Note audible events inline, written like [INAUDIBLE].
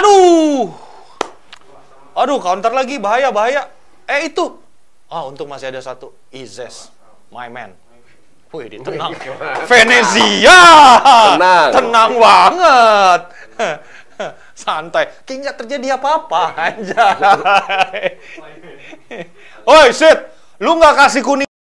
Aduh. Aduh, counter lagi bahaya bahaya. Eh itu. Ah, untuk masih ada satu. Izes, my man. Wih, tenang. Venezia. Tenang. Tenang banget. [LAUGHS] Santai. Kayaknya terjadi apa-apa. Anjay. [LAUGHS] Oi, shit. Lu nggak kasih kuning